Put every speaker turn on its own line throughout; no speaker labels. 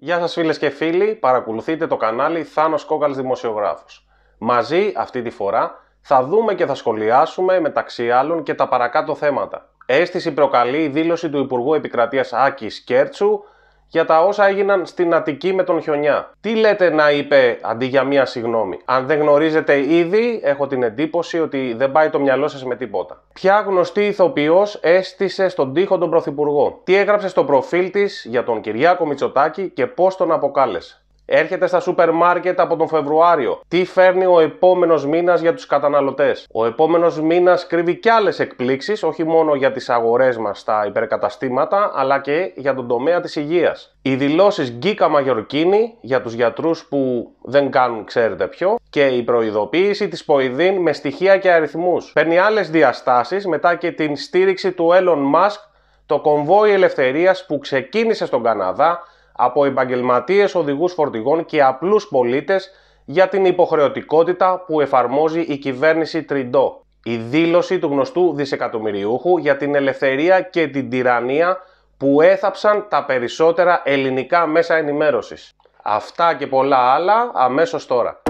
Γεια σας φίλες και φίλοι, παρακολουθείτε το κανάλι Θάνος Κόκαλης Δημοσιογράφος. Μαζί αυτή τη φορά θα δούμε και θα σχολιάσουμε μεταξύ άλλων και τα παρακάτω θέματα. Αίσθηση προκαλεί η δήλωση του Υπουργού Επικρατείας Άκης Κέρτσου για τα όσα έγιναν στην Αττική με τον Χιονιά. Τι λέτε να είπε αντί για μία συγγνώμη. Αν δεν γνωρίζετε ήδη, έχω την εντύπωση ότι δεν πάει το μυαλό σας με τίποτα. Ποια γνωστή ηθοποιός έστησε στον τοίχο τον Πρωθυπουργό. Τι έγραψε στο προφίλ της για τον Κυριάκο Μητσοτάκη και πώς τον αποκάλεσε. Έρχεται στα σούπερ μάρκετ από τον Φεβρουάριο. Τι φέρνει ο επόμενος μήνας για τους καταναλωτές. Ο επόμενος μήνας κρύβει κι άλλες εκπλήξεις, όχι μόνο για τις αγορές μας στα υπερκαταστήματα, αλλά και για τον τομέα της υγείας. Οι δηλώσεις Γκίκα Μαγιορκίνη για τους γιατρούς που δεν κάνουν ξέρετε ποιο και η προειδοποίηση της Ποϊδίν με στοιχεία και αριθμούς. Παίρνει άλλες διαστάσεις μετά και την στήριξη του Elon Musk, το κομβόι ελευθερίας που ξεκίνησε στον Καναδά από επαγγελματίες οδηγούς φορτηγών και απλούς πολίτες για την υποχρεωτικότητα που εφαρμόζει η κυβέρνηση Τριντό. Η δήλωση του γνωστού δισεκατομμυριούχου για την ελευθερία και την τυραννία που έθαψαν τα περισσότερα ελληνικά μέσα ενημέρωσης. Αυτά και πολλά άλλα αμέσως τώρα.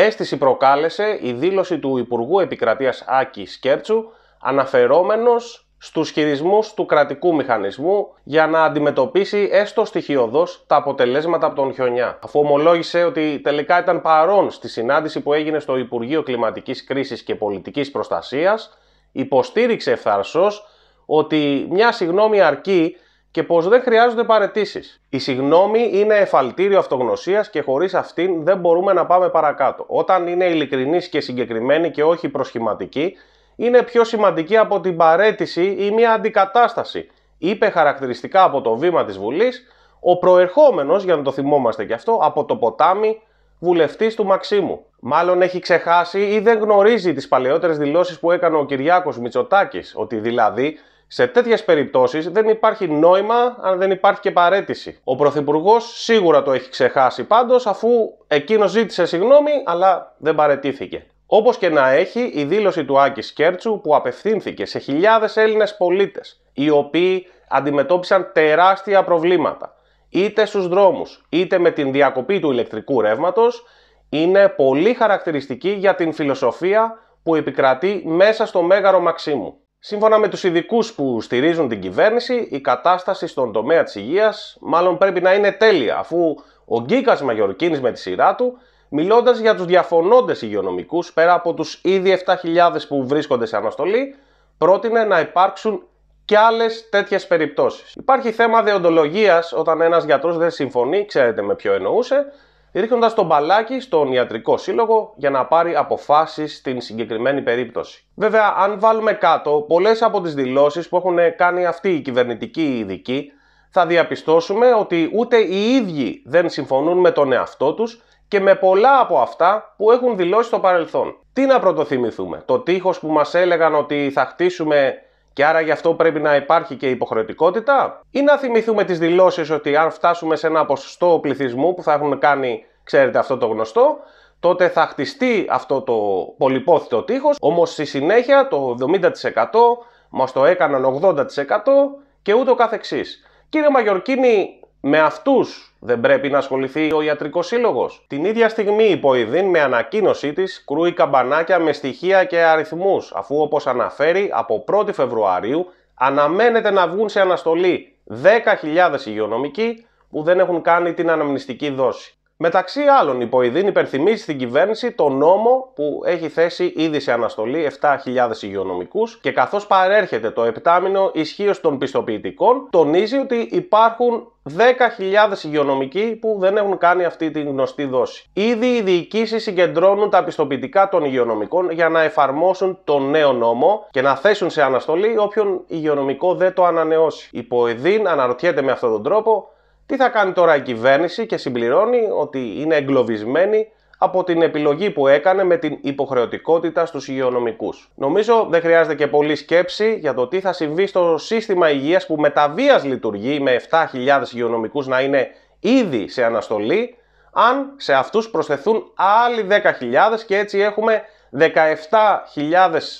Αίσθηση προκάλεσε η δήλωση του Υπουργού Επικρατείας Άκη Σκέρτσου αναφερόμενος στους χειρισμούς του κρατικού μηχανισμού για να αντιμετωπίσει έστω στοιχειοδός τα αποτελέσματα από τον χιονιά. Αφού ομολόγησε ότι τελικά ήταν παρόν στη συνάντηση που έγινε στο Υπουργείο Κλιματικής Κρίσης και Πολιτικής Προστασίας, υποστήριξε ευθαρσός ότι μια συγνώμη αρκεί και πως δεν χρειάζονται παρετήσεις. Η συγνώμη είναι εφαλτήριο αυτογνωσίας και χωρίς αυτήν δεν μπορούμε να πάμε παρακάτω. Όταν είναι ειλικρινής και συγκεκριμένη και όχι προσχηματική, είναι πιο σημαντική από την παρέτηση ή μια αντικατάσταση. Είπε χαρακτηριστικά από το βήμα της Βουλής ο προερχόμενος, για να το θυμόμαστε και αυτό, από το ποτάμι βουλευτής του Μαξίμου. Μάλλον έχει ξεχάσει ή δεν γνωρίζει τις παλαιότερες δηλώσεις που έκανε ο Κυριάκος Μητσοτάκης, ότι δηλαδή σε τέτοιες περιπτώσεις δεν υπάρχει νόημα αν δεν υπάρχει και παρέτηση. Ο Πρωθυπουργός σίγουρα το έχει ξεχάσει πάντως, αφού εκείνο ζήτησε συγγνώμη, αλλά δεν παρετήθηκε. Όπως και να έχει, η δήλωση του Άκη Σκέρτσου που απευθύνθηκε σε χιλιάδες Έλληνες πολίτες, οι οποίοι αντιμετώπισαν τεράστια προβλήματα, είτε στους δρόμους, είτε με την διακοπή του ηλεκτρικού ρεύματος, είναι πολύ χαρακτηριστική για την φιλοσοφία που επικρατεί μέσα στο Μέγαρο Μαξίμου. Σύμφωνα με τους ειδικούς που στηρίζουν την κυβέρνηση, η κατάσταση στον τομέα της υγείας μάλλον πρέπει να είναι τέλεια, αφού ο Γκίκας Μαγιορκίνης με τη σειρά του, μιλώντας για τους διαφωνώντες υγειονομικούς πέρα από τους ήδη 7.000 που βρίσκονται σε αναστολή, πρότεινε να υπάρξουν και άλλες τέτοιες περιπτώσεις. Υπάρχει θέμα δεοντολογίας όταν ένας γιατρός δεν συμφωνεί, ξέρετε με ποιο εννοούσε, ρίχνοντας τον μπαλάκι στον ιατρικό σύλλογο για να πάρει αποφάσεις στην συγκεκριμένη περίπτωση. Βέβαια, αν βάλουμε κάτω πολλές από τις δηλώσεις που έχουν κάνει αυτοί οι κυβερνητικοί ειδικοί, θα διαπιστώσουμε ότι ούτε οι ίδιοι δεν συμφωνούν με τον εαυτό τους και με πολλά από αυτά που έχουν δηλώσει στο παρελθόν. Τι να πρωτοθυμηθούμε, το τείχος που μας έλεγαν ότι θα χτίσουμε και άρα γι' αυτό πρέπει να υπάρχει και υποχρεωτικότητα. Ή να θυμηθούμε τις δηλώσεις ότι αν φτάσουμε σε ένα ποσοστό πληθυσμού που θα έχουν κάνει, ξέρετε, αυτό το γνωστό, τότε θα χτιστεί αυτό το πολυπόθητο τείχος, όμως στη συνέχεια το 70% μας το έκαναν 80% και ούτω καθεξής. Κύριε Μαγιορκίνη, με αυτούς δεν πρέπει να ασχοληθεί ο ιατρικός σύλλογος. Την ίδια στιγμή η Ποηδίν με ανακοίνωσή της κρούει καμπανάκια με στοιχεία και αριθμούς, αφού όπως αναφέρει από 1η Φεβρουαρίου αναμένεται να βγουν σε αναστολή 10.000 υγειονομικοί που δεν έχουν κάνει την αναμνηστική δόση. Μεταξύ άλλων, υποειδήν υπενθυμίζει στην κυβέρνηση το νόμο που έχει θέσει ήδη σε αναστολή 7.000 υγειονομικούς και καθώς παρέρχεται το επτάμινο ισχύω των πιστοποιητικών, τονίζει ότι υπάρχουν 10.000 υγειονομικοί που δεν έχουν κάνει αυτή τη γνωστή δόση. Ήδη οι διοικήσεις συγκεντρώνουν τα πιστοποιητικά των υγειονομικών για να εφαρμόσουν το νέο νόμο και να θέσουν σε αναστολή όποιον υγειονομικό δεν το ανανεώσει. Υποειδήν αναρωτιέται με αυτόν τον τρόπο τι θα κάνει τώρα η κυβέρνηση και συμπληρώνει ότι είναι εγκλωβισμένη από την επιλογή που έκανε με την υποχρεωτικότητα στους υγειονομικούς. Νομίζω δεν χρειάζεται και πολύ σκέψη για το τι θα συμβεί στο σύστημα υγείας που μεταβίας λειτουργεί με 7.000 υγειονομικούς να είναι ήδη σε αναστολή, αν σε αυτούς προσθεθούν άλλοι 10.000 και έτσι έχουμε 17.000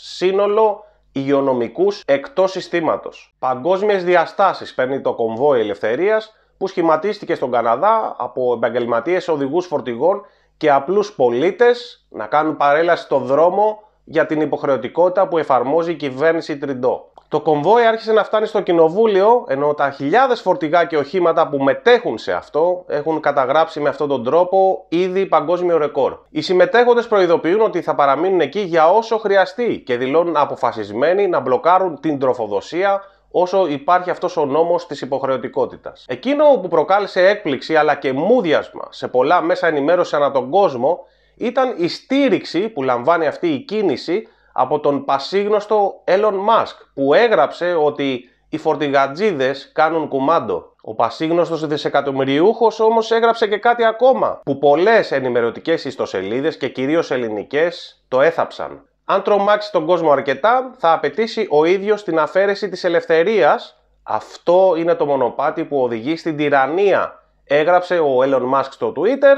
σύνολο υγειονομικούς εκτός συστήματος. Παγκόσμιες διαστάσεις παίρνει το κομβόι ελευθερίας που σχηματίστηκε στον Καναδά από επαγγελματίες οδηγούς φορτηγών και απλούς πολίτες να κάνουν παρέλαση στον δρόμο για την υποχρεωτικότητα που εφαρμόζει η κυβέρνηση Τριντό. Το κομβόι άρχισε να φτάνει στο κοινοβούλιο, ενώ τα χιλιάδες φορτηγά και οχήματα που μετέχουν σε αυτό έχουν καταγράψει με αυτόν τον τρόπο ήδη παγκόσμιο ρεκόρ. Οι συμμετέχοντες προειδοποιούν ότι θα παραμείνουν εκεί για όσο χρειαστεί και δηλώνουν αποφασισμένοι να μπλοκάρουν την τροφοδοσία όσο υπάρχει αυτός ο νόμος της υποχρεωτικότητας. Εκείνο που προκάλεσε έκπληξη αλλά και μούδιασμα σε πολλά μέσα ενημέρωση ανά τον κόσμο ήταν η στήριξη που λαμβάνει αυτή η κίνηση από τον πασίγνωστο Elon Musk που έγραψε ότι οι φορτηγατζίδες κάνουν κουμάντο. Ο πασίγνωστος δισεκατομμυριούχος όμως έγραψε και κάτι ακόμα που πολλές ενημερωτικές ιστοσελίδες και κυρίως ελληνικές το έθαψαν. Αν τρομάξει τον κόσμο αρκετά, θα απαιτήσει ο ίδιος την αφαίρεση της ελευθερίας. Αυτό είναι το μονοπάτι που οδηγεί στην τυραννία, έγραψε ο Elon Musk στο Twitter,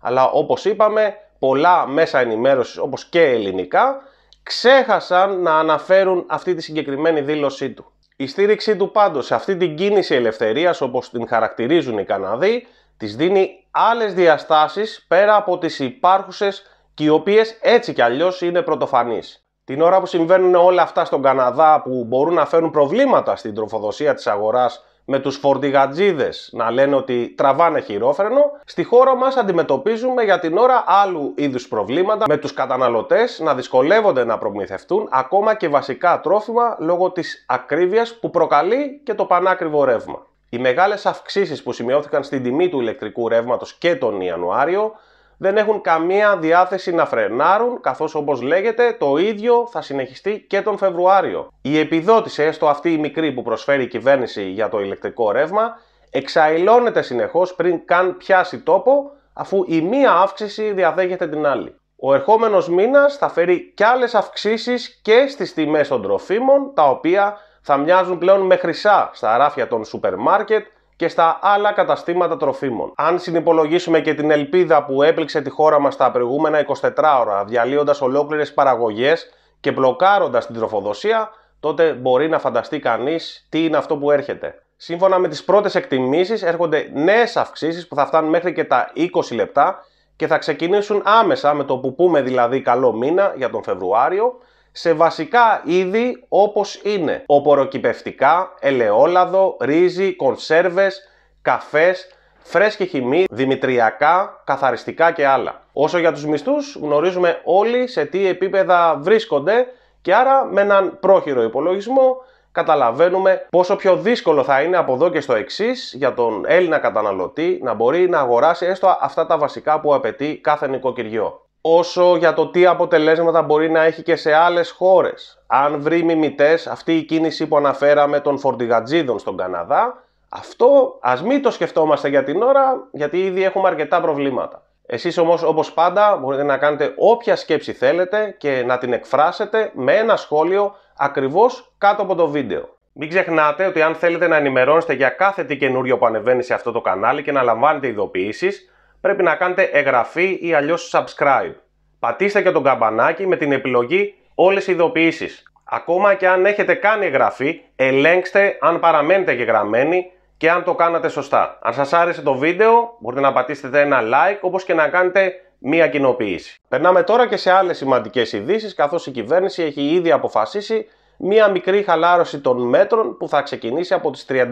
αλλά όπως είπαμε, πολλά μέσα ενημέρωσης όπως και ελληνικά, ξέχασαν να αναφέρουν αυτή τη συγκεκριμένη δήλωσή του. Η στήριξή του πάντως σε αυτή την κίνηση ελευθερίας όπως την χαρακτηρίζουν οι Καναδοί της δίνει άλλες διαστάσεις πέρα από τις υπάρχουσες και οι οποίες έτσι κι αλλιώς είναι πρωτοφανείς. Την ώρα που συμβαίνουν όλα αυτά στον Καναδά που μπορούν να φέρουν προβλήματα στην τροφοδοσία της αγοράς με τους φορτηγατζίδες να λένε ότι τραβάνε χειρόφρενο, στη χώρα μας αντιμετωπίζουμε για την ώρα άλλου είδους προβλήματα με τους καταναλωτές να δυσκολεύονται να προμηθευτούν ακόμα και βασικά τρόφιμα λόγω της ακρίβειας που προκαλεί και το πανάκριβο ρεύμα. Οι μεγάλες αυξήσεις που σημειώθηκαν στην τιμή του ηλεκτρικού ρεύματος και τον Ιανουάριο δεν έχουν καμία διάθεση να φρενάρουν, καθώς όπως λέγεται το ίδιο θα συνεχιστεί και τον Φεβρουάριο. Η επιδότηση, έστω αυτή η μικρή που προσφέρει η κυβέρνηση για το ηλεκτρικό ρεύμα, εξαϊλώνεται συνεχώς πριν καν πιάσει τόπο, αφού η μία αύξηση διαδέχεται την άλλη. Ο ερχόμενος μήνας θα φέρει κι άλλες αυξήσεις και στις τιμές των τροφίμων, τα οποία θα μοιάζουν πλέον με χρυσά στα ράφια των σούπερ μάρκετ, και στα άλλα καταστήματα τροφίμων. Αν συνυπολογίσουμε και την ελπίδα που έπληξε τη χώρα μας τα προηγούμενα 24 ώρα, διαλύοντας ολόκληρες παραγωγές και μπλοκάροντας την τροφοδοσία, τότε μπορεί να φανταστεί κανείς τι είναι αυτό που έρχεται. Σύμφωνα με τις πρώτες εκτιμήσεις έρχονται νέες αυξήσεις που θα φτάνουν μέχρι και τα 20 λεπτά και θα ξεκινήσουν άμεσα με το που πούμε δηλαδή καλό μήνα για τον Φεβρουάριο σε βασικά είδη όπως είναι οποροκυπευτικά, ελαιόλαδο, ρύζι, κονσέρβες, καφές, φρέσκη χυμή, δημητριακά, καθαριστικά και άλλα. Όσο για τους μισθούς γνωρίζουμε όλοι σε τι επίπεδα βρίσκονται και άρα με έναν πρόχειρο υπολογισμό καταλαβαίνουμε πόσο πιο δύσκολο θα είναι από εδώ και στο εξής για τον Έλληνα καταναλωτή να μπορεί να αγοράσει έστω αυτά τα βασικά που απαιτεί κάθε νοικοκυριό όσο για το τι αποτελέσματα μπορεί να έχει και σε άλλες χώρες. Αν βρει μιμητές αυτή η κίνηση που αναφέραμε των φορτηγατζίδων στον Καναδά, αυτό ας μην το σκεφτόμαστε για την ώρα, γιατί ήδη έχουμε αρκετά προβλήματα. Εσείς όμως όπως πάντα μπορείτε να κάνετε όποια σκέψη θέλετε και να την εκφράσετε με ένα σχόλιο ακριβώς κάτω από το βίντεο. Μην ξεχνάτε ότι αν θέλετε να ενημερώνεστε για κάθε τι καινούριο που ανεβαίνει σε αυτό το κανάλι και να λαμβάνετε ειδοποιήσεις, πρέπει να κάνετε εγγραφή ή αλλιώς subscribe. Πατήστε και τον καμπανάκι με την επιλογή όλες οι ειδοποιήσεις. Ακόμα και αν έχετε κάνει εγγραφή, ελέγξτε αν παραμένετε εγγεγραμμένοι και αν το κάνατε σωστά. Αν σας άρεσε το βίντεο, μπορείτε να πατήσετε ένα like, όπως και να κάνετε μία κοινοποίηση. Περνάμε τώρα και σε άλλες σημαντικές ειδήσεις, καθώς η κυβέρνηση έχει ήδη αποφασίσει μία μικρή χαλάρωση των μέτρων που θα ξεκινήσει από τις 31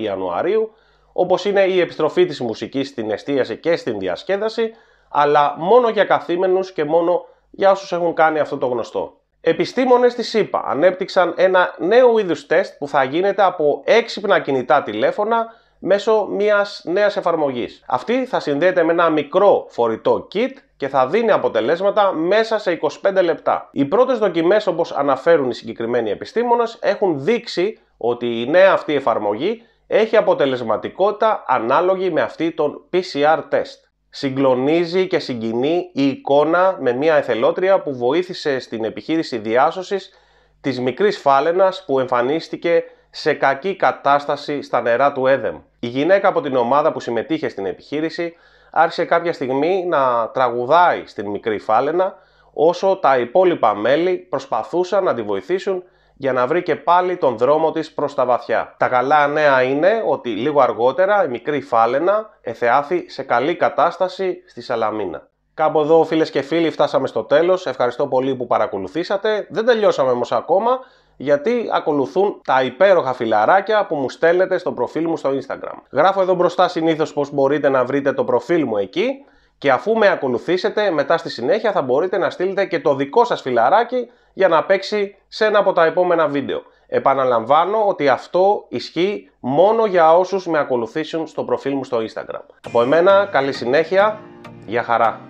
Ιανουαρίου όπως είναι η επιστροφή της μουσικής στην εστίαση και στην διασκέδαση, αλλά μόνο για καθήμενους και μόνο για όσους έχουν κάνει αυτό το γνωστό. Επιστήμονες της ΣΥΠΑ ανέπτυξαν ένα νέο είδους τεστ που θα γίνεται από έξυπνα κινητά τηλέφωνα μέσω μιας νέας εφαρμογής. Αυτή θα συνδέεται με ένα μικρό φορητό kit και θα δίνει αποτελέσματα μέσα σε 25 λεπτά. Οι πρώτες δοκιμές όπως αναφέρουν οι συγκεκριμένοι επιστήμονες έχουν δείξει ότι η νέα αυτή εφαρμογή έχει αποτελεσματικότητα ανάλογη με αυτή των PCR test. Συγκλονίζει και συγκινεί η εικόνα με μια εθελότρια που βοήθησε στην επιχείρηση διάσωσης της μικρής φάλαινας που εμφανίστηκε σε κακή κατάσταση στα νερά του Έδεμ. Η γυναίκα από την ομάδα που συμμετείχε στην επιχείρηση άρχισε κάποια στιγμή να τραγουδάει στην μικρή φάλαινα όσο τα υπόλοιπα μέλη προσπαθούσαν να τη βοηθήσουν για να βρει και πάλι τον δρόμο της προς τα βαθιά. Τα καλά νέα είναι ότι λίγο αργότερα η μικρή φάλαινα εθεάθη σε καλή κατάσταση στη Σαλαμίνα. Κάπου εδώ φίλες και φίλοι φτάσαμε στο τέλος, ευχαριστώ πολύ που παρακολουθήσατε. Δεν τελειώσαμε όμως ακόμα γιατί ακολουθούν τα υπέροχα φιλαράκια που μου στέλνετε στο προφίλ μου στο Instagram. Γράφω εδώ μπροστά συνήθως πως μπορείτε να βρείτε το προφίλ μου εκεί και αφού με ακολουθήσετε μετά στη συνέχεια θα μπορείτε να στείλετε και το δικό σας φιλαράκι για να παίξει σε ένα από τα επόμενα βίντεο. Επαναλαμβάνω ότι αυτό ισχύει μόνο για όσους με ακολουθήσουν στο προφίλ μου στο Instagram. Από εμένα, καλή συνέχεια, για χαρά!